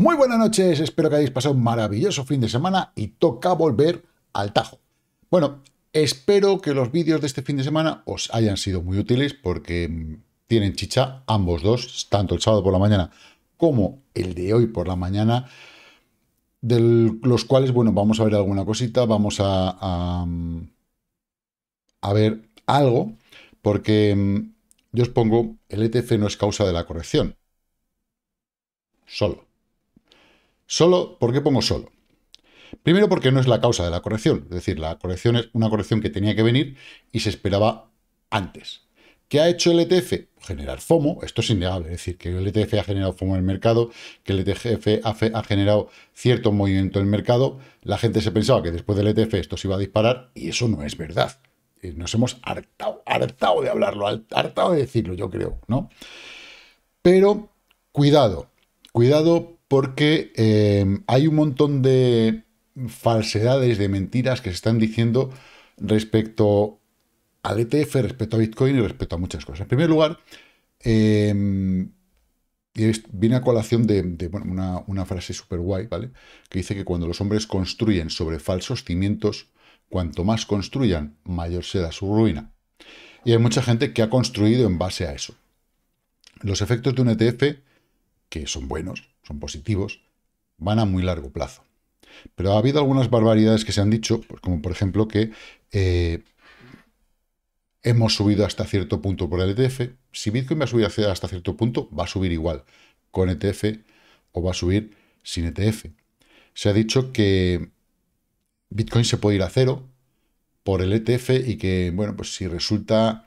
Muy buenas noches, espero que hayáis pasado un maravilloso fin de semana y toca volver al Tajo. Bueno, espero que los vídeos de este fin de semana os hayan sido muy útiles porque mm, tienen chicha ambos dos, tanto el sábado por la mañana como el de hoy por la mañana, de los cuales, bueno, vamos a ver alguna cosita, vamos a, a, mm, ver algo, porque mm, yo os pongo, el ETF no es causa de la corrección, solo Solo, ¿por qué pongo solo? Primero porque no es la causa de la corrección, es decir, la corrección es una corrección que tenía que venir y se esperaba antes. ¿Qué ha hecho el ETF? Generar FOMO, esto es innegable, es decir, que el ETF ha generado FOMO en el mercado, que el ETF ha, generado cierto movimiento en el mercado, la gente se pensaba que después del ETF esto se iba a disparar y eso no es verdad. Eh, nos hemos hartado, hartado de hablarlo, hartado de decirlo, yo creo, ¿no? Pero cuidado, cuidado porque eh, hay un montón de falsedades, de mentiras que se están diciendo respecto al ETF, respecto a Bitcoin y respecto a muchas cosas. En primer lugar, eh, viene a colación de, una, una, frase súper guay, ¿vale? Que dice que cuando los hombres construyen sobre falsos cimientos, cuanto más construyan, mayor será su ruina. Y hay mucha gente que ha construido en base a eso. Los efectos de un ETF, que son buenos, son positivos, van a muy largo plazo. Pero ha habido algunas barbaridades que se han dicho, pues como por ejemplo que eh, hemos subido hasta cierto punto por el ETF. Si Bitcoin va a subir hasta cierto punto, va a subir igual con ETF o va a subir sin ETF. Se ha dicho que Bitcoin se puede ir a cero por el ETF y que, bueno, pues si resulta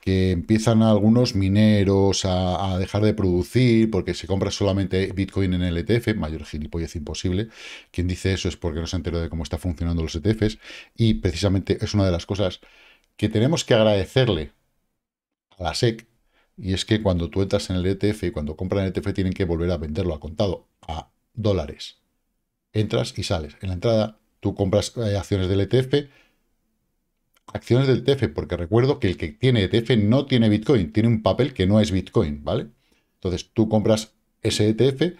que empiezan algunos mineros a, dejar de producir porque se compra solamente Bitcoin en el ETF, mayor gilipollez imposible. Quien dice eso es porque no se enteró de cómo están funcionando los ETFs y precisamente es una de las cosas que tenemos que agradecerle a la SEC y es que cuando tú entras en el ETF y cuando compran el ETF tienen que volver a venderlo a contado a dólares. Entras y sales. En la entrada tú compras eh, acciones del ETF, acciones del ETF, porque recuerdo que el que tiene ETF no tiene Bitcoin, tiene un papel que no es Bitcoin, ¿vale? Entonces tú compras ese ETF,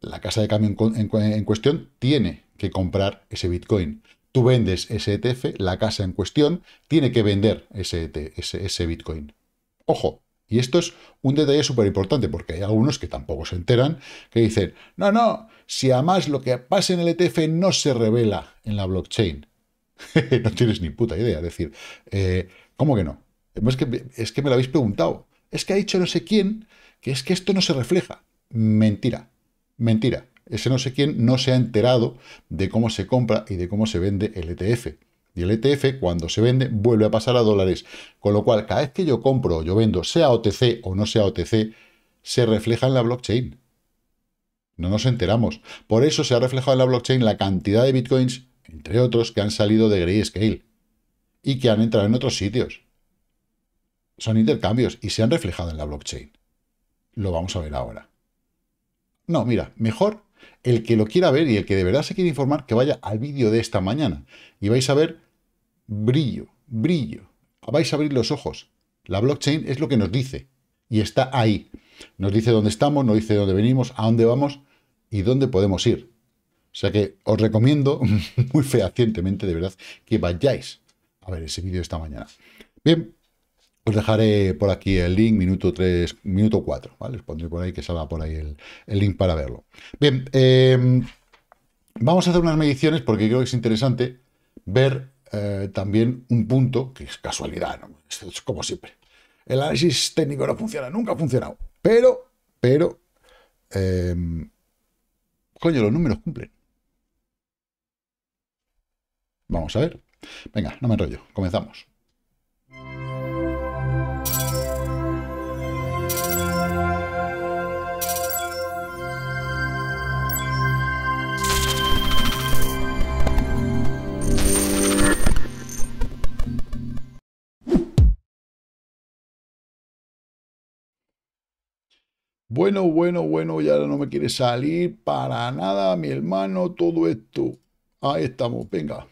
la casa de cambio en, cuestión tiene que comprar ese Bitcoin. Tú vendes ese ETF, la casa en cuestión tiene que vender ese, e ese, ese Bitcoin. Ojo, y esto es un detalle súper importante, porque hay algunos que tampoco se enteran, que dicen, no, no, si además lo que pasa en el ETF no se revela en la blockchain. no tienes ni puta idea. Es decir, eh, ¿cómo que no? Es que, es que me lo habéis preguntado. Es que ha dicho no sé quién que es que esto no se refleja. Mentira, mentira. Ese no sé quién no se ha enterado de cómo se compra y de cómo se vende el ETF. Y el ETF, cuando se vende, vuelve a pasar a dólares. Con lo cual, cada vez que yo compro o yo vendo, sea OTC o no sea OTC, se refleja en la blockchain. No nos enteramos. Por eso se ha reflejado en la blockchain la cantidad de bitcoins entre otros que han salido de Grayscale y que han entrado en otros sitios. Son intercambios y se han reflejado en la blockchain. Lo vamos a ver ahora. No, mira, mejor el que lo quiera ver y el que de verdad se quiere informar que vaya al vídeo de esta mañana y vais a ver brillo, brillo. Vais a abrir los ojos. La blockchain es lo que nos dice y está ahí. Nos dice dónde estamos, nos dice dónde venimos, a dónde vamos y dónde podemos ir. O sea que os recomiendo muy fehacientemente, de verdad, que vayáis a ver ese vídeo esta mañana. Bien, os dejaré por aquí el link, minuto 3, minuto 4, ¿vale? Os pondré por ahí que salga por ahí el, link para verlo. Bien, em, vamos a hacer unas mediciones porque creo que es interesante ver eh, también un punto, que es casualidad, ¿no? Esto es como siempre. El análisis técnico no funciona, nunca ha funcionado. Pero, pero, em, coño, los números cumplen. Vamos a ver. Venga, no me enrollo, comenzamos. Bueno, bueno, bueno, ya no me quiere salir para nada, mi hermano, todo esto. Ahí estamos, venga.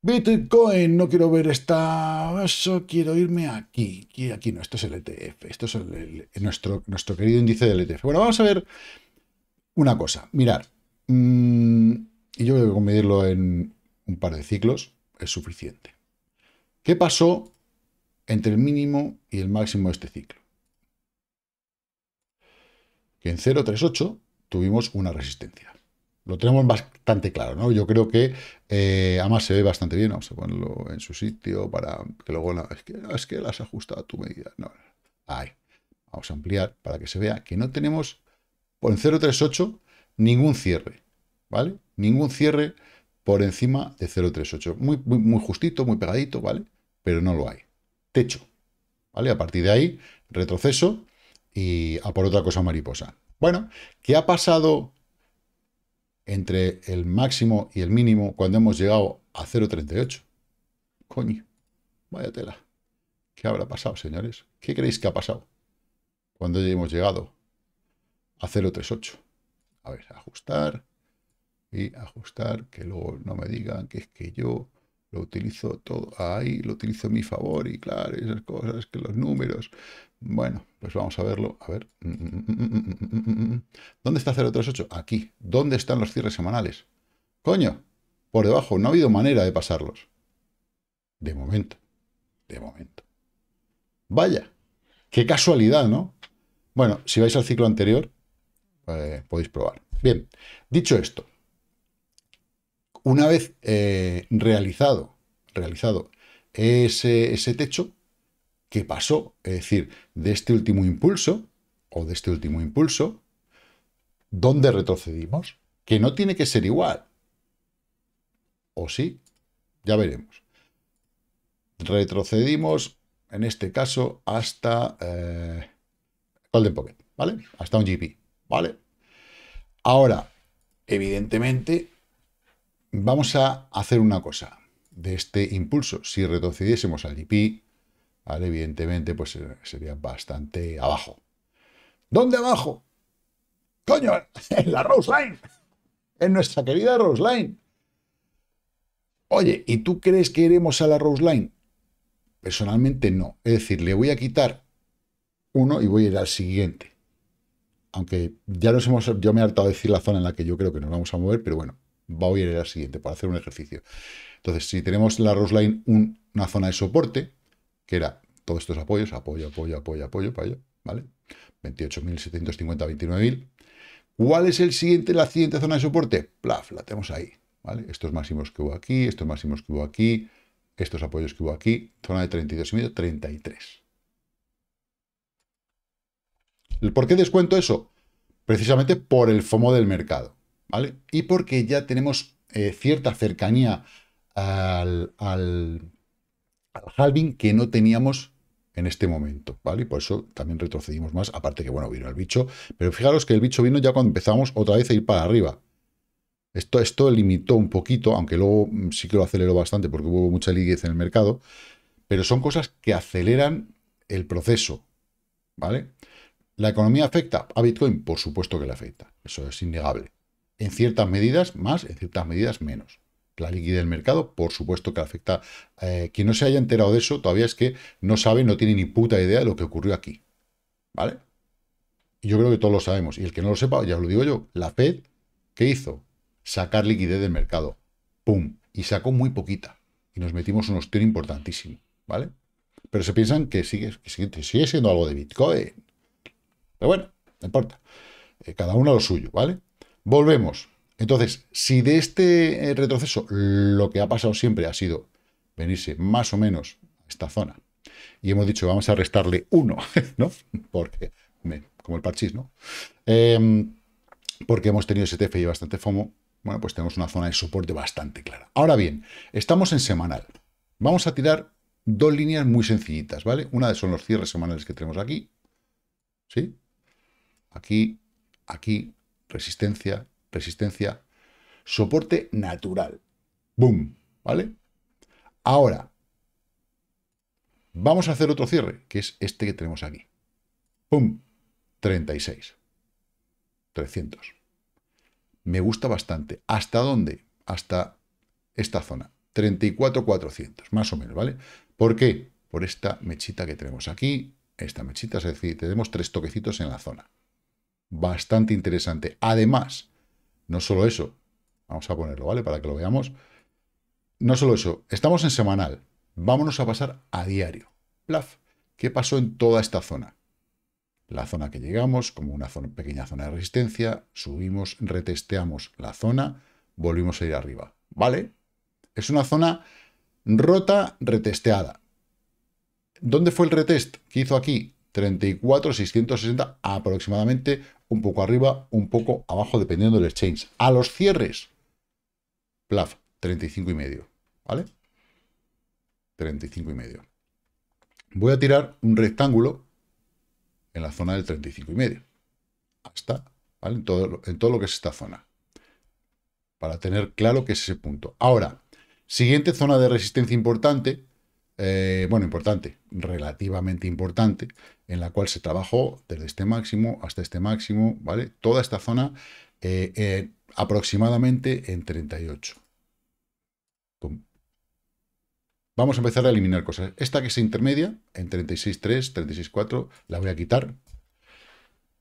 Bitcoin, no quiero ver esta, eso, quiero irme aquí, aquí, no, esto es el ETF, esto es nuestro, nuestro querido índice del ETF. Bueno, vamos a ver una cosa, mirar, mm, y yo creo que medirlo en un par de ciclos es suficiente. ¿Qué pasó entre el mínimo y el máximo de este ciclo? Que en 0,38 tuvimos una resistencia. Lo tenemos bastante claro, ¿no? Yo creo que eh, además se ve bastante bien. Vamos a ponerlo en su sitio para que luego... es, que, es que las ajusta a tu medida. No, ahí. Vamos a ampliar para que se vea que no tenemos por en 0.38 ningún cierre, ¿vale? Ningún cierre por encima de 0.38. Muy, muy, muy justito, muy pegadito, ¿vale? Pero no lo hay. Techo, ¿vale? A partir de ahí, retroceso y a por otra cosa mariposa. Bueno, ¿qué ha pasado entre el máximo y el mínimo cuando hemos llegado a 0.38. Coño, vaya tela. ¿Qué habrá pasado, señores? ¿Qué creéis que ha pasado cuando ya hemos llegado a 0.38? A ver, ajustar y ajustar, que luego no me digan que es que yo lo utilizo todo ahí, lo utilizo a mi favor y claro, esas cosas, que los números. Bueno, pues vamos a verlo. A ver. Mm, mm, mm, ¿Dónde está 038? Aquí. ¿Dónde están los cierres semanales? Coño, por debajo. No ha habido manera de pasarlos. De momento. De momento. Vaya. Qué casualidad, ¿no? Bueno, si vais al ciclo anterior, eh, podéis probar. Bien, dicho esto, una vez eh, realizado, realizado ese, techo, ¿qué pasó? Es decir, de este último impulso o de este último impulso, ¿dónde retrocedimos? Que no tiene que ser igual. ¿O sí? Ya veremos. Retrocedimos, en este caso, hasta eh, Golden Pocket, ¿vale? Hasta un GP, ¿vale? Ahora, evidentemente, Vamos a hacer una cosa de este impulso. Si retrocediésemos al IP, evidentemente pues eh, sería bastante abajo. ¿Dónde abajo? ¡Coño! En la Rose Line. En nuestra querida Rose Line. Oye, ¿y tú crees que iremos a la Rose Line? Personalmente no. Es decir, le voy a quitar uno y voy a ir al siguiente. Aunque ya nos hemos, yo me he hartado de decir la zona en la que yo creo que nos vamos a mover, pero bueno, va a a la siguiente, para hacer un ejercicio. Entonces, si tenemos la Rose una zona de soporte, que era todos estos apoyos, apoyo, apoyo, apoyo, apoyo, apoyo, ¿vale? 28.750, 29.000. ¿Cuál es el siguiente, la siguiente zona de soporte? Plaf, la tenemos ahí, ¿vale? Estos máximos que hubo aquí, estos máximos que hubo aquí, estos apoyos que hubo aquí, zona de 32.5, 33. ¿El ¿Por qué descuento eso? Precisamente por el FOMO del mercado. Y porque ya tenemos eh, cierta cercanía al, halving que no teníamos en este momento, ¿vale? Y por eso también retrocedimos más, aparte que, bueno, vino el bicho, pero fijaros que el bicho vino ya cuando empezamos otra vez a ir para arriba. Esto, esto limitó un poquito, aunque luego mm, sí que lo aceleró bastante porque hubo mucha liquidez en el mercado, pero son cosas que aceleran el proceso, ¿vale? ¿La economía afecta a Bitcoin? Por supuesto que le afecta, eso es innegable en ciertas medidas más, en ciertas medidas menos. La liquidez del mercado, por supuesto que afecta. Eh, quien no se haya enterado de eso todavía es que no sabe, no tiene ni puta idea de lo que ocurrió aquí. ¿Vale? yo creo que todos lo sabemos. Y el que no lo sepa, ya lo digo yo, la Fed, ¿qué hizo? Sacar liquidez del mercado. ¡Pum! Y sacó muy poquita. Y nos metimos un hostil importantísimo. ¿Vale? Pero se piensan que sigue, siendo algo de Bitcoin. Pero bueno, no importa. Eh, cada uno lo suyo, ¿vale? Volvemos. Entonces, si de este eh, retroceso lo que ha pasado siempre ha sido venirse más o menos a esta zona, y hemos dicho vamos a restarle uno, ¿no? Porque, como el parchís, ¿no? Em, porque hemos tenido STF y bastante FOMO, bueno, pues tenemos una zona de soporte bastante clara. Ahora bien, estamos en semanal. Vamos a tirar dos líneas muy sencillitas, ¿vale? Una de son los cierres semanales que tenemos aquí, ¿sí? Aquí, aquí resistencia, resistencia, soporte natural. ¡Boom! ¿Vale? Ahora, vamos a hacer otro cierre, que es este que tenemos aquí. ¡Pum! 36. 300. Me gusta bastante. ¿Hasta dónde? Hasta esta zona. 34,400, más o menos, ¿vale? ¿Por qué? Por esta mechita que tenemos aquí, esta mechita, es decir, tenemos tres toquecitos en la zona bastante interesante. Además, no solo eso, vamos a ponerlo, ¿vale? Para que lo veamos. No solo eso, estamos en semanal, vámonos a pasar a diario. Plaf, ¿qué pasó en toda esta zona? La zona que llegamos, como una pequeña zona de resistencia, subimos, retesteamos la zona, volvimos a ir arriba, ¿vale? Es una zona rota, retesteada. ¿Dónde fue el retest que hizo aquí? 34,660 aproximadamente un poco arriba, un poco abajo, dependiendo del exchange. A los cierres, plaf, 35 y medio, ¿vale? 35 y medio. Voy a tirar un rectángulo en la zona del 35 y medio. Hasta, ¿vale? En todo, en todo lo que es esta zona. Para tener claro que es ese punto. Ahora, siguiente zona de resistencia importante, eh, bueno, importante, relativamente importante, en la cual se trabajó desde este máximo hasta este máximo, ¿vale? Toda esta zona eh, aproximadamente en 38. Vamos a empezar a eliminar cosas. Esta que se intermedia, en 36.3, 36.4, la voy a quitar.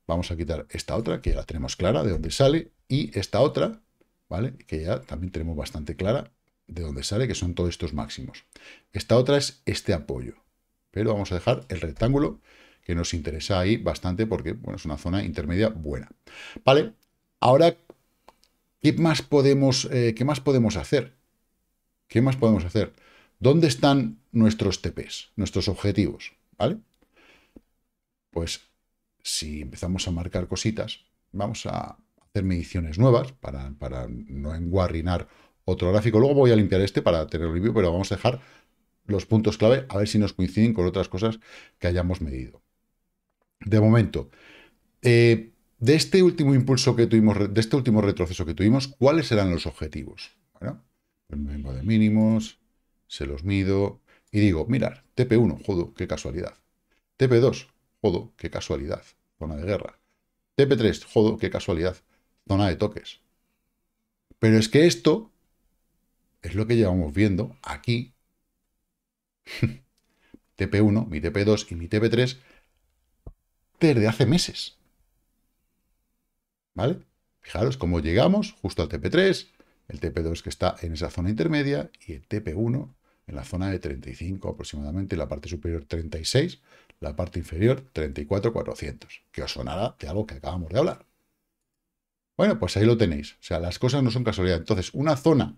Vamos a quitar esta otra, que ya la tenemos clara de dónde sale, y esta otra, ¿vale? Que ya también tenemos bastante clara de dónde sale, que son todos estos máximos. Esta otra es este apoyo, pero vamos a dejar el rectángulo que nos interesa ahí bastante porque bueno, es una zona intermedia buena. Vale, ahora, ¿qué más podemos, eh, ¿qué más podemos hacer? ¿Qué más podemos hacer? ¿Dónde están nuestros TPs, nuestros objetivos? ¿Vale? Pues si empezamos a marcar cositas, vamos a hacer mediciones nuevas para, para no enguarrinar otro gráfico. Luego voy a limpiar este para tener limpio, pero vamos a dejar los puntos clave a ver si nos coinciden con otras cosas que hayamos medido. De momento, eh, de este último impulso que tuvimos, de este último retroceso que tuvimos, ¿cuáles serán los objetivos? Bueno, vengo de mínimos, se los mido y digo, mirar, TP1, jodo, qué casualidad. TP2, jodo, qué casualidad, zona de guerra. TP3, jodo, qué casualidad, zona de toques. Pero es que esto es lo que llevamos viendo aquí. TP1, mi TP2 y mi TP3 desde hace meses. ¿Vale? Fijaros cómo llegamos justo al TP3, el TP2 que está en esa zona intermedia y el TP1 en la zona de 35 aproximadamente, la parte superior 36, la parte inferior 34,400, que os sonará de algo que acabamos de hablar. Bueno, pues ahí lo tenéis. O sea, las cosas no son casualidad. Entonces, una zona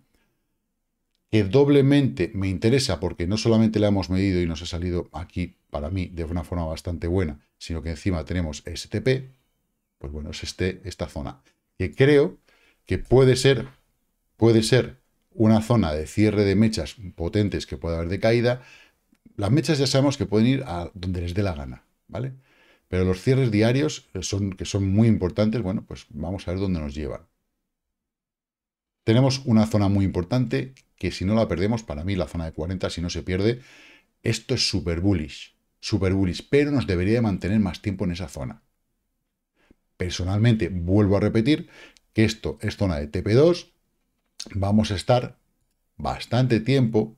que doblemente me interesa porque no solamente la hemos medido y nos ha salido aquí, para mí, de una forma bastante buena, sino que encima tenemos STP, pues bueno, es este, esta zona, que creo que puede ser, puede ser una zona de cierre de mechas potentes que pueda haber de caída. Las mechas ya sabemos que pueden ir a donde les dé la gana, ¿vale? Pero los cierres diarios, son, que son muy importantes, bueno, pues vamos a ver dónde nos llevan. Tenemos una zona muy importante que si no la perdemos, para mí la zona de 40, si no se pierde, esto es súper bullish, super bullish, pero nos debería mantener más tiempo en esa zona. Personalmente, vuelvo a repetir que esto es zona de TP2, vamos a estar bastante tiempo,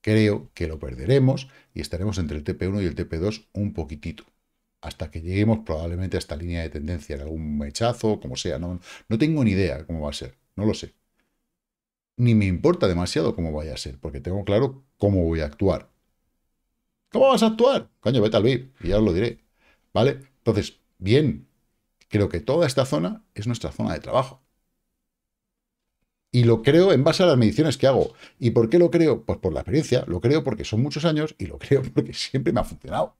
creo que lo perderemos y estaremos entre el TP1 y el TP2 un poquitito hasta que lleguemos probablemente a esta línea de tendencia de algún mechazo, como sea, no, no tengo ni idea cómo va a ser. No lo sé. Ni me importa demasiado cómo vaya a ser, porque tengo claro cómo voy a actuar. ¿Cómo vas a actuar? Coño, vete al VIP y ya os lo diré. ¿Vale? Entonces, bien, creo que toda esta zona es nuestra zona de trabajo. Y lo creo en base a las mediciones que hago. ¿Y por qué lo creo? Pues por la experiencia, lo creo porque son muchos años y lo creo porque siempre me ha funcionado.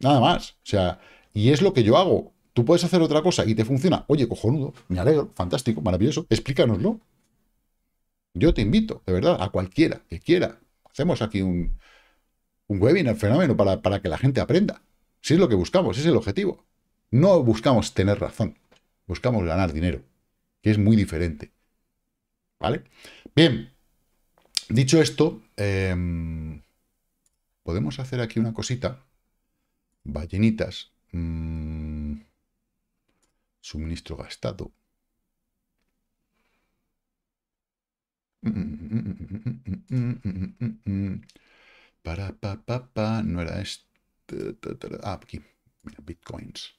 Nada más. O sea, y es lo que yo hago tú puedes hacer otra cosa y te funciona, oye, cojonudo, me alegro, fantástico, maravilloso, explícanoslo. Yo te invito, de verdad, a cualquiera que quiera. Hacemos aquí un, un webinar fenómeno para, que la gente aprenda. Si es lo que buscamos, es el objetivo. No buscamos tener razón, buscamos ganar dinero, que es muy diferente. ¿Vale? Bien, dicho esto, em, podemos hacer aquí una cosita. Ballenitas. Mm, Suministro gastado. Para, pa, pa, no era este. Ah, aquí. bitcoins.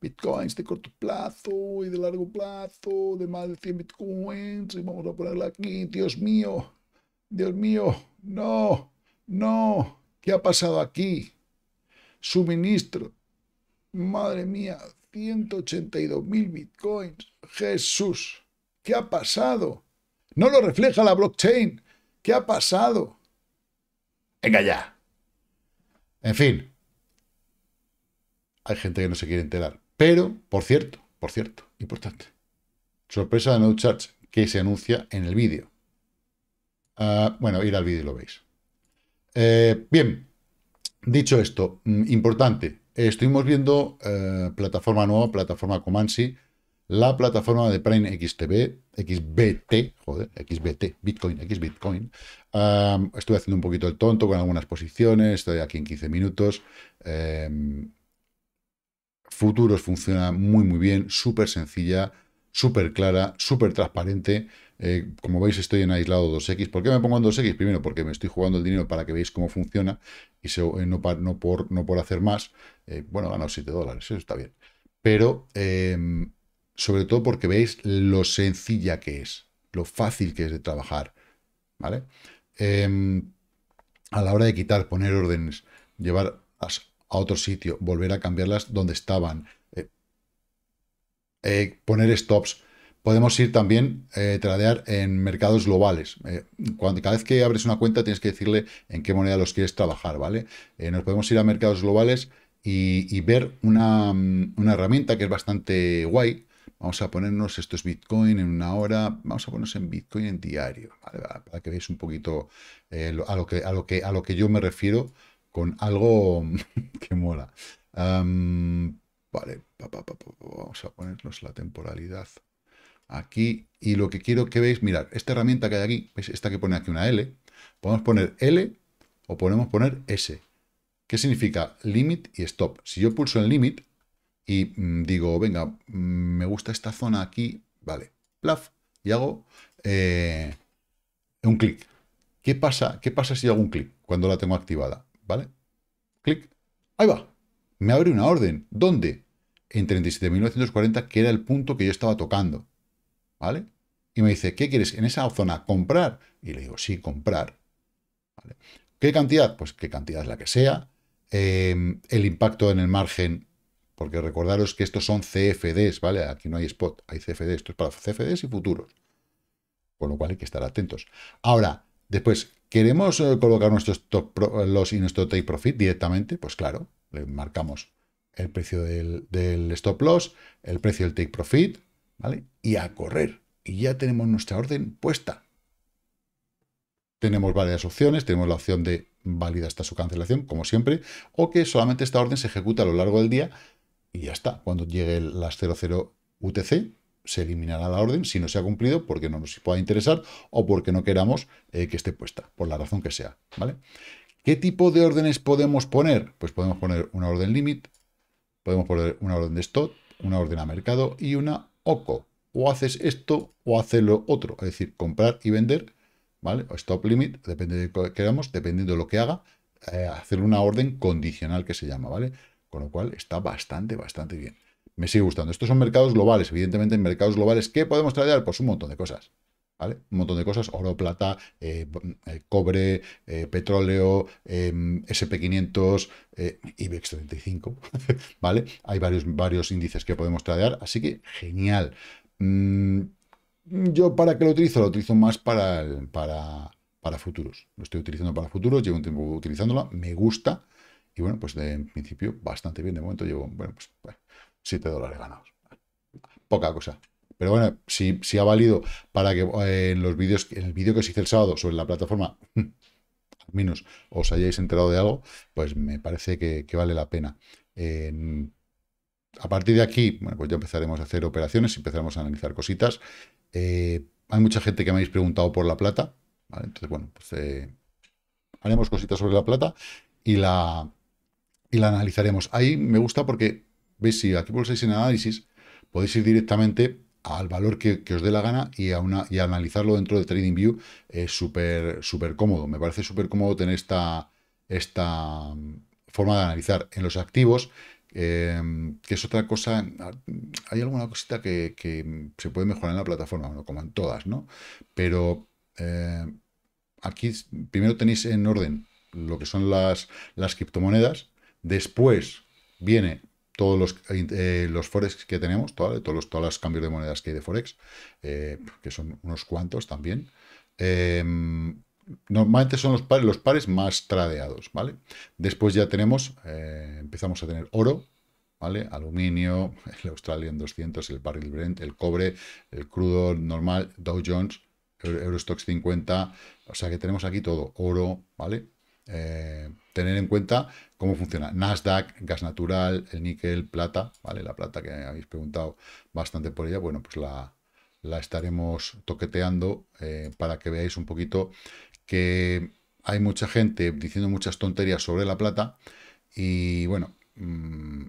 Bitcoins de corto plazo y de largo plazo, de más de 100 bitcoins. Y vamos a ponerla aquí. Dios mío, Dios mío, no, no. ¿Qué ha pasado aquí? Suministro. Madre mía, 182 mil bitcoins. Jesús, ¿qué ha pasado? No lo refleja la blockchain. ¿Qué ha pasado? Venga ya. En fin. Hay gente que no se quiere enterar. Pero, por cierto, por cierto, importante. Sorpresa de No que se anuncia en el vídeo. Ah, bueno, ir al vídeo y lo veis. Eh, bien, dicho esto, mm, importante, estuvimos viendo eh, plataforma nueva, plataforma Comansi, la plataforma de Prime XTB, XBT, joder, XBT, Bitcoin, x bitcoin estoy haciendo un poquito el tonto con algunas posiciones, estoy aquí en 15 minutos. Em, futuros funciona muy, muy bien, súper sencilla súper clara, súper transparente. Eh, como veis, estoy en aislado 2X. ¿Por qué me pongo en 2X? Primero, porque me estoy jugando el dinero para que veáis cómo funciona y eh, no, no, por, no por hacer más. Eh, bueno, ganó 7 dólares, eso está bien. Pero sobre todo porque veis lo sencilla que es, lo fácil que es de trabajar. ¿Vale? Em, a la hora de quitar, poner órdenes, llevar a otro sitio, volver a cambiarlas donde estaban, eh, poner stops. Podemos ir también eh, tradear en mercados globales. Eh, cuando, cada vez que abres una cuenta tienes que decirle en qué moneda los quieres trabajar, ¿vale? nos podemos ir a mercados globales y, ver una, mm, una, herramienta que es bastante guay. Vamos a ponernos esto es Bitcoin en una hora. Vamos a ponernos en Bitcoin en diario, Para que veáis un poquito a, lo que, a, lo que, a lo que yo me refiero con algo que mola. Vale, vamos a ponernos la temporalidad aquí. Y lo que quiero que veis, mirad, esta herramienta que hay aquí, Esta que pone aquí una L. Podemos poner L o podemos poner S. ¿Qué significa limit y stop? Si yo pulso en limit y mm, digo, venga, mm, me gusta esta zona aquí, vale, plaf, y hago eh, un clic. ¿Qué pasa? ¿Qué pasa si hago un clic cuando la tengo activada? ¿Vale? Clic. Ahí va. Me abre una orden. ¿Dónde? en 37.940, que era el punto que yo estaba tocando. ¿Vale? Y me dice, ¿qué quieres en esa zona? ¿Comprar? Y le digo, sí, comprar. ¿Qué cantidad? Pues qué cantidad es la que sea. Em, el impacto en el margen, porque recordaros que estos son CFDs, ¿vale? Aquí no hay spot, hay CFDs. Esto es para CFDs y futuros. Con lo cual hay que estar atentos. Ahora, después, ¿queremos eh, colocar nuestros top los y nuestro take profit directamente? Pues claro, le marcamos el precio del, stop loss, el precio del take profit, ¿vale? Y a correr. Y ya tenemos nuestra orden puesta. Tenemos varias opciones, tenemos la opción de válida hasta su cancelación, como siempre, o que solamente esta orden se ejecuta a lo largo del día y ya está. Cuando llegue las 00 UTC, se eliminará la orden si no se ha cumplido porque no nos pueda interesar o porque no queramos eh, que esté puesta, por la razón que sea. ¿vale? ¿Qué tipo de órdenes podemos poner? Pues podemos poner una orden LIMIT, Podemos poner una orden de stop, una orden a mercado y una OCO. O haces esto o haces lo otro. Es decir, comprar y vender, ¿vale? O stop limit, depende de lo que queramos, dependiendo de lo que haga, eh, hacer una orden condicional que se llama, ¿vale? Con lo cual está bastante, bastante bien. Me sigue gustando. Estos son mercados globales. Evidentemente, en mercados globales, ¿qué podemos traer? por pues un montón de cosas. Un montón de cosas, oro, plata, eh, eh, cobre, eh, petróleo, em, SP500, IBEX 35, ¿vale? Hay varios, varios índices que podemos tradear, así que genial. Mm, yo para qué lo utilizo? Lo utilizo más para, para, para futuros. Lo estoy utilizando para futuros, llevo un tiempo utilizándola, me gusta. Y bueno, pues de, en principio bastante bien. De momento llevo, bueno, pues 7 dólares ganados. Poca cosa. Pero bueno, si, ha valido para que eh, en los vídeos, el vídeo que os hice el sábado sobre la plataforma, al menos os hayáis enterado de algo, pues me parece que, vale la pena. a partir de aquí, bueno, pues ya empezaremos a hacer operaciones, empezaremos a analizar cositas. Eh, hay mucha gente que me habéis preguntado por la plata, Entonces, bueno, pues eh, haremos cositas sobre la plata y la, y la analizaremos. Ahí me gusta porque, veis, si aquí pulsáis en análisis, podéis ir directamente al valor que, os dé la gana y, a una, y analizarlo dentro de TradingView es eh, súper súper cómodo. Me parece súper cómodo tener esta, esta mm, forma de analizar en los activos, em, que es otra cosa, hay alguna cosita que, se puede mejorar en la plataforma, no como en todas, ¿no? Pero em, aquí primero tenéis en orden lo que son las, las criptomonedas, después viene todos los, eh, los forex que tenemos, todos, todos, los, cambios de monedas que hay de forex, eh, que son unos cuantos también, em, normalmente son los pares, los pares más tradeados, ¿vale? Después ya tenemos, eh, empezamos a tener oro, ¿vale? Aluminio, el Australian 200, el barril Brent, el cobre, el crudo normal, Dow Jones, Eurostox 50, o sea que tenemos aquí todo, oro, ¿vale? Eh, tener en cuenta cómo funciona Nasdaq, gas natural, el níquel, plata, ¿vale? La plata que habéis preguntado bastante por ella, bueno, pues la, la estaremos toqueteando eh, para que veáis un poquito que hay mucha gente diciendo muchas tonterías sobre la plata y bueno, mm,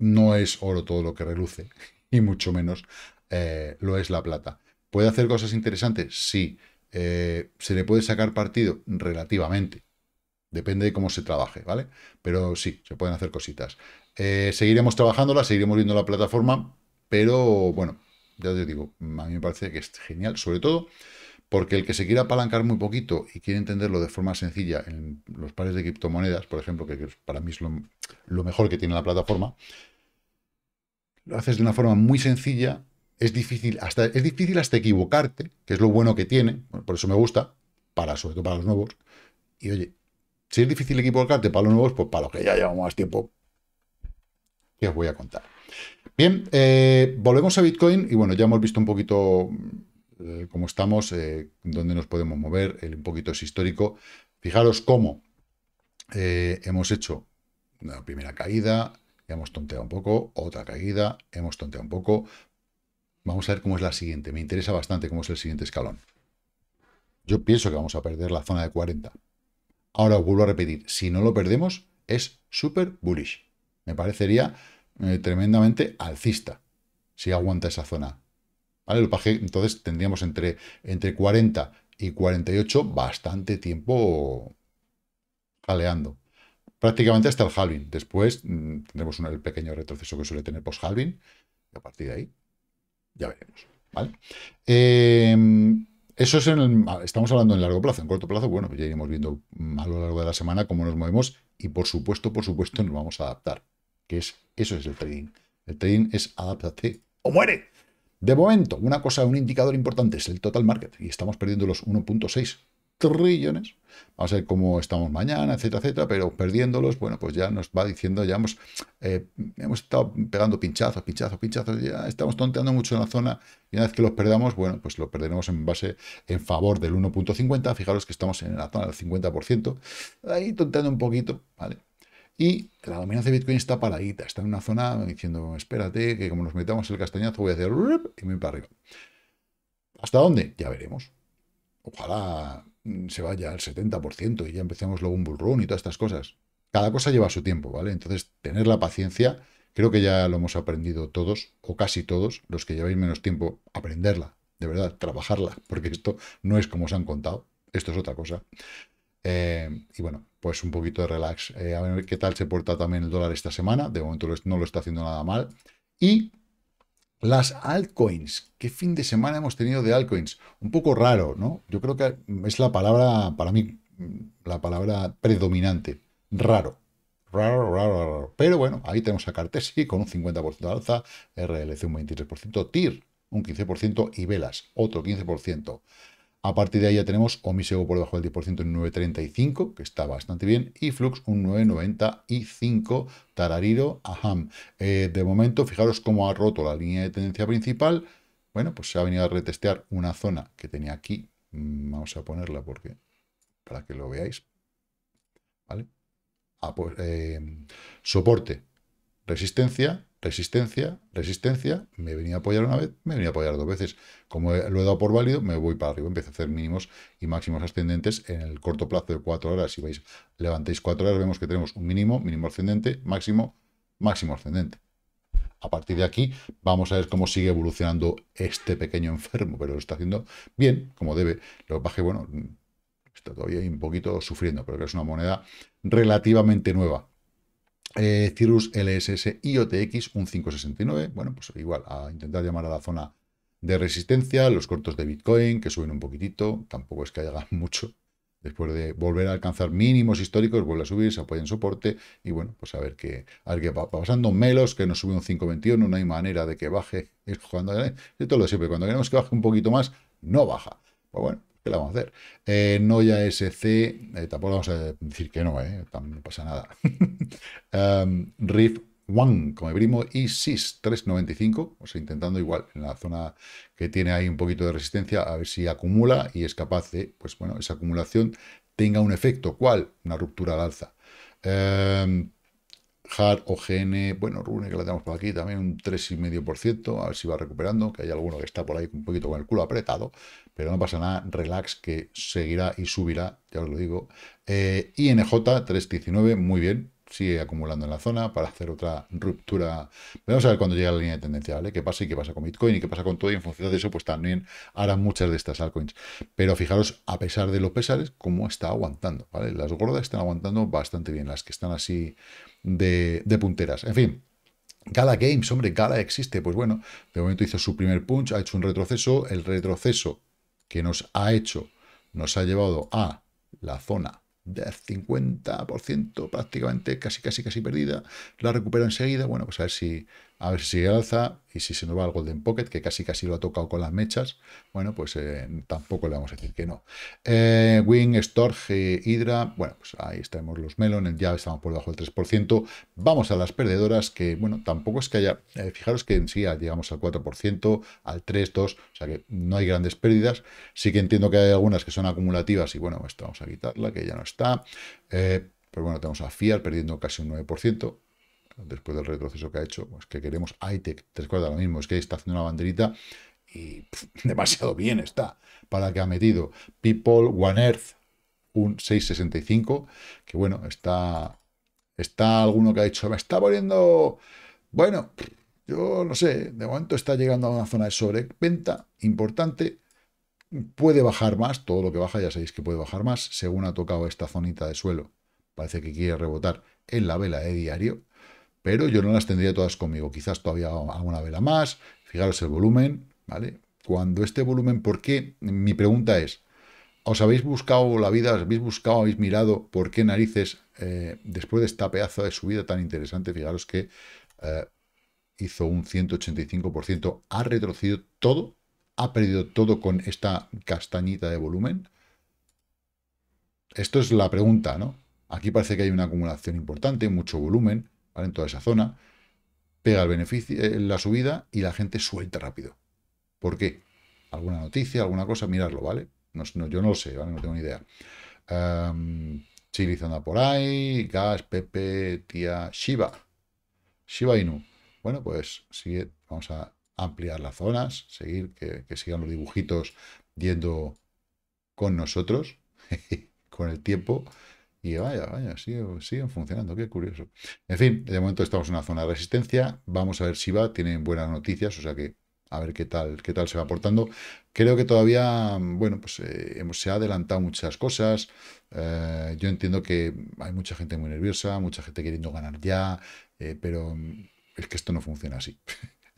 no es oro todo lo que reluce y mucho menos eh, lo es la plata. ¿Puede hacer cosas interesantes? Sí. Eh, se le puede sacar partido relativamente. Depende de cómo se trabaje, ¿vale? Pero sí, se pueden hacer cositas. Eh, seguiremos trabajándola, seguiremos viendo la plataforma, pero bueno, ya te digo, a mí me parece que es genial, sobre todo porque el que se quiera apalancar muy poquito y quiere entenderlo de forma sencilla en los pares de criptomonedas, por ejemplo, que para mí es lo mejor que tiene la plataforma, lo haces de una forma muy sencilla es difícil, hasta, es difícil hasta equivocarte, que es lo bueno que tiene, por eso me gusta, para, sobre todo para los nuevos. Y oye, si es difícil equivocarte para los nuevos, pues para los que ya llevamos más tiempo, ¿qué os voy a contar? Bien, eh, volvemos a Bitcoin y bueno, ya hemos visto un poquito eh, cómo estamos, eh, dónde nos podemos mover, el, un poquito es histórico. Fijaros cómo hemos hecho una primera caída, hemos tonteado un poco, otra caída, hemos tonteado un poco, Vamos a ver cómo es la siguiente. Me interesa bastante cómo es el siguiente escalón. Yo pienso que vamos a perder la zona de 40. Ahora vuelvo a repetir, si no lo perdemos, es súper bullish. Me parecería eh, tremendamente alcista si aguanta esa zona. ¿Vale? entonces tendríamos entre, entre 40 y 48 bastante tiempo jaleando. Prácticamente hasta el halving. Después mm, tendremos un, el pequeño retroceso que suele tener post-halving. a partir de ahí ya veremos. ¿Vale? Em, eso es en el, estamos hablando en largo plazo. En corto plazo, bueno, pues ya iremos viendo a lo largo de la semana cómo nos movemos y por supuesto, por supuesto, nos vamos a adaptar. Que es, eso es el trading. El trading es adaptarte o muere. De momento, una cosa, un indicador importante es el total market y estamos perdiendo los 1.6 trillones. Vamos a ver cómo estamos mañana, etcétera, etcétera, pero perdiéndolos, bueno, pues ya nos va diciendo, ya eh, hemos, estado pegando pinchazos, pinchazos, pinchazos, ya estamos tonteando mucho en la zona y una vez que los perdamos, bueno, pues lo perderemos en base, en favor del 1.50, fijaros que estamos en la zona del 50%, ahí tonteando un poquito, ¿vale? Y la dominancia de Bitcoin está paradita, está en una zona diciendo, espérate, que como nos metamos el castañazo voy a hacer y me voy para arriba. ¿Hasta dónde? Ya veremos ojalá mm, se vaya al 70% y ya empecemos luego un bull run y todas estas cosas. Cada cosa lleva su tiempo, ¿vale? Entonces, tener la paciencia, creo que ya lo hemos aprendido todos, o casi todos, los que lleváis menos tiempo, aprenderla, de verdad, trabajarla, porque esto no es como os han contado, esto es otra cosa. Eh, y bueno, pues un poquito de relax. Eh, a ver qué tal se porta también el dólar esta semana. De momento no lo está haciendo nada mal. Y las altcoins. ¿Qué fin de semana hemos tenido de altcoins? Un poco raro, ¿no? Yo creo que es la palabra, para mí, la palabra predominante. Raro. Raro, raro, raro. Pero bueno, ahí tenemos a Cartesi con un 50% de alza, RLC un 23%, TIR un 15% y Velas otro 15%. A partir de ahí ya tenemos Omisego por debajo del 10% en 9.35, que está bastante bien, y Flux un 9.95, Tarariro, Aham. Eh, de momento, fijaros cómo ha roto la línea de tendencia principal. Bueno, pues se ha venido a retestear una zona que tenía aquí. Mm, vamos a ponerla porque para que lo veáis. ¿Vale? Pues, eh, soporte, resistencia, resistencia, resistencia, me venía a apoyar una vez, me venía a apoyar dos veces. Como lo he dado por válido, me voy para arriba, empiezo a hacer mínimos y máximos ascendentes en el corto plazo de cuatro horas. Si vais, levantáis cuatro horas, vemos que tenemos un mínimo, mínimo ascendente, máximo, máximo ascendente. A partir de aquí, vamos a ver cómo sigue evolucionando este pequeño enfermo, pero lo está haciendo bien, como debe. Lo baje, bueno, está todavía un poquito sufriendo, pero es una moneda relativamente nueva. Eh, Cirrus LSS IOTX, un 569. Bueno, pues igual, a intentar llamar a la zona de resistencia. Los cortos de Bitcoin, que suben un poquitito. Tampoco es que haya mucho. Después de volver a alcanzar mínimos históricos, vuelve a subir, se apoya en soporte. Y bueno, pues a ver qué, va pasando. Melos, que nos sube un 521. No hay manera de que baje. Es cuando, eh, De todo lo siempre. Cuando queremos que baje un poquito más, no baja. Pues bueno, la vamos a hacer? Eh, Noya SC, eh, tampoco vamos a decir que no, eh, no pasa nada. um, Riff One, como primo, y SIS 395, o sea, intentando igual en la zona que tiene ahí un poquito de resistencia, a ver si acumula y es capaz de, pues bueno, esa acumulación tenga un efecto. ¿Cuál? Una ruptura al alza. Um, Hard, OGN, bueno, Rune, que la tenemos por aquí, también un 3,5%, a ver si va recuperando, que hay alguno que está por ahí un poquito con el culo apretado, pero no pasa nada, relax, que seguirá y subirá, ya os lo digo. Eh, INJ 319, muy bien, sigue acumulando en la zona para hacer otra ruptura. Vamos a ver cuando llega la línea de tendencia, ¿vale? ¿Qué pasa y qué pasa con Bitcoin y qué pasa con todo? Y en función de eso, pues también harán muchas de estas altcoins. Pero fijaros, a pesar de los pesares, cómo está aguantando, ¿vale? Las gordas están aguantando bastante bien, las que están así de, de punteras. En fin, Gala Games, hombre, Gala existe. Pues bueno, de momento hizo su primer punch, ha hecho un retroceso. El retroceso que nos ha hecho, nos ha llevado a la zona del 50% prácticamente, casi, casi, casi perdida, la recupera enseguida, bueno, pues a ver si a ver si sigue alza y si se nos va al Golden Pocket, que casi casi lo ha tocado con las mechas, bueno, pues eh, tampoco le vamos a decir que no. Eh, Wing, Storge, Hydra, bueno, pues ahí tenemos los Melon, ya estamos por debajo del 3%. Vamos a las perdedoras, que bueno, tampoco es que haya, eh, fijaros que en sí ah, llegamos al 4%, al 3, 2, o sea que no hay grandes pérdidas. Sí que entiendo que hay algunas que son acumulativas y bueno, esto pues vamos a quitarla, que ya no está. pero pues bueno, tenemos a Fiat perdiendo casi un 9%, después del retroceso que ha hecho, pues que queremos ITEC, ¿Te recuerda lo mismo, es que está haciendo una banderita y demasiado bien está para que ha metido People One Earth, un 665, que bueno, está, está alguno que ha dicho, me está poniendo, bueno, yo no sé, de momento está llegando a una zona de sobreventa importante, puede bajar más, todo lo que baja ya sabéis que puede bajar más, según ha tocado esta zonita de suelo, parece que quiere rebotar en la vela de diario, pero yo no las tendría todas conmigo. Quizás todavía alguna vela más. Fijaros el volumen, ¿vale? Cuando este volumen, ¿por qué? Mi pregunta es, ¿os habéis buscado la vida? ¿Os habéis buscado, habéis mirado por qué narices, eh, después de esta pedazo de subida tan interesante, fijaros que eh, hizo un 185%, ha retrocedido todo, ha perdido todo con esta castañita de volumen? Esto es la pregunta, ¿no? Aquí parece que hay una acumulación importante, mucho volumen, en toda esa zona, pega el beneficio, eh, la subida y la gente suelta rápido. ¿Por qué? ¿Alguna noticia, alguna cosa? Mirarlo, ¿vale? No, yo no lo sé, ¿vale? No tengo ni idea. Um, por ahí, Gas, Pepe, Tía, Shiba. Shiba Inu. Bueno, pues sigue, vamos a ampliar las zonas, seguir, que, que sigan los dibujitos yendo con nosotros, con el tiempo. Y vaya, vaya, siguen, funcionando, qué curioso. En fin, de momento estamos en una zona de resistencia. Vamos a ver si va, tienen buenas noticias, o sea que a ver qué tal, qué tal se va aportando. Creo que todavía, bueno, pues eh, hemos, se ha adelantado muchas cosas. Eh, yo entiendo que hay mucha gente muy nerviosa, mucha gente queriendo ganar ya, eh, pero es que esto no funciona así.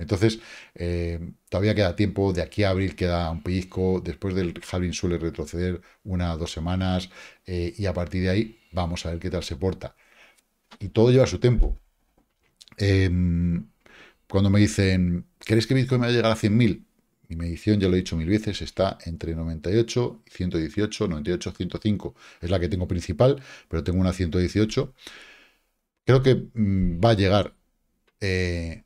Entonces, eh, todavía queda tiempo, de aquí a abril queda un pellizco, después del jardín suele retroceder una o dos semanas eh, y a partir de ahí vamos a ver qué tal se porta. Y todo lleva su tiempo. Em, cuando me dicen, ¿crees que Bitcoin va a llegar a 100.000? Mi medición, ya lo he dicho mil veces, está entre 98 y 118, 98, 105. Es la que tengo principal, pero tengo una 118. Creo que mm, va a llegar. Eh,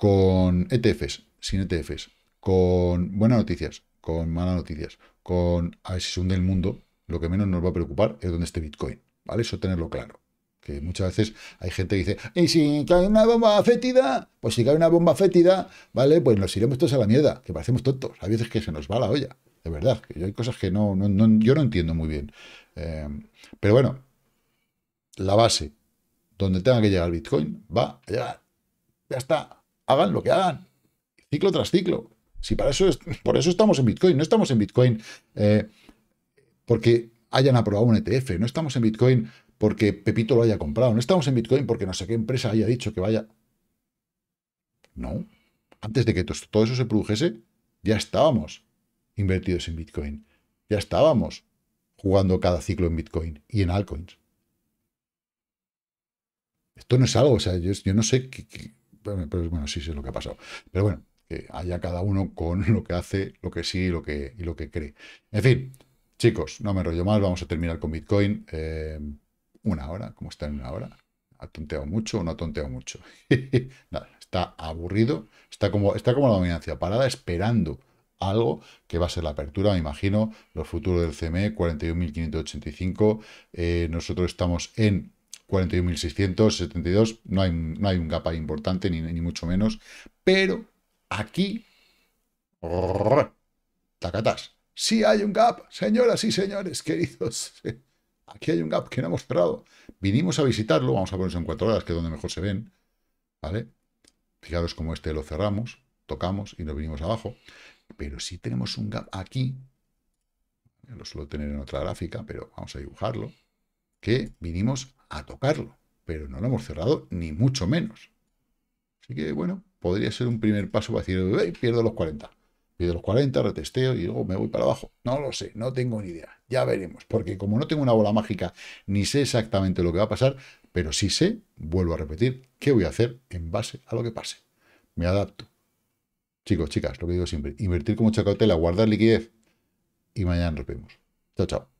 con ETFs, sin ETFs, con buenas noticias, con malas noticias, con a ver si se hunde el mundo, lo que menos nos va a preocupar es dónde esté Bitcoin, ¿vale? Eso tenerlo claro. Que muchas veces hay gente que dice, ¿y si cae una bomba fétida? Pues si cae una bomba fétida, ¿vale? Pues nos iremos todos a la mierda, que parecemos tontos. Hay veces que se nos va la olla, de verdad. Que hay cosas que no, no, no, yo no entiendo muy bien. Em, pero bueno, la base, donde tenga que llegar Bitcoin, va a llegar. Ya está hagan lo que hagan, ciclo tras ciclo. Si para eso por eso estamos en Bitcoin, no estamos en Bitcoin eh, porque hayan aprobado un ETF, no estamos en Bitcoin porque Pepito lo haya comprado, no estamos en Bitcoin porque no sé qué empresa haya dicho que vaya. No. Antes de que todo eso se produjese, ya estábamos invertidos en Bitcoin. Ya estábamos jugando cada ciclo en Bitcoin y en altcoins. Esto no es algo, o sea, yo, no sé qué pero, bueno, sí es lo que ha pasado. Pero bueno, que haya cada uno con lo que hace, lo que sí lo que, y lo que cree. En fin, chicos, no me rollo más, vamos a terminar con Bitcoin. Eh, una hora, ¿Cómo está en una hora? ¿Ha tonteado mucho o no ha tonteado mucho? Nada, está aburrido, está como, está como la dominancia parada esperando algo que va a ser la apertura, me imagino, los futuros del CME, 41.585. Eh, nosotros estamos en 41.672, no hay, no hay un gap ahí importante, ni, mucho menos. Pero aquí, tacatas, sí hay un gap, señoras y señores, queridos. Aquí hay un gap que no hemos cerrado. Vinimos a visitarlo, vamos a ponernos en cuatro horas, que es donde mejor se ven. ¿Vale? Fijaros cómo este lo cerramos, tocamos y lo vinimos abajo. Pero sí tenemos un gap aquí. Lo suelo tener en otra gráfica, pero vamos a dibujarlo que vinimos a tocarlo, pero no lo hemos cerrado ni mucho menos. Así que, bueno, podría ser un primer paso para decir, pierdo los 40. Pierdo los 40, retesteo y luego me voy para abajo. No lo sé, no tengo ni idea. Ya veremos, porque como no tengo una bola mágica, ni sé exactamente lo que va a pasar, pero sí sé, vuelvo a repetir, qué voy a hacer en base a lo que pase. Me adapto. Chicos, chicas, lo que digo siempre, invertir como chacotela, guardar liquidez y mañana nos vemos. Chao, chao.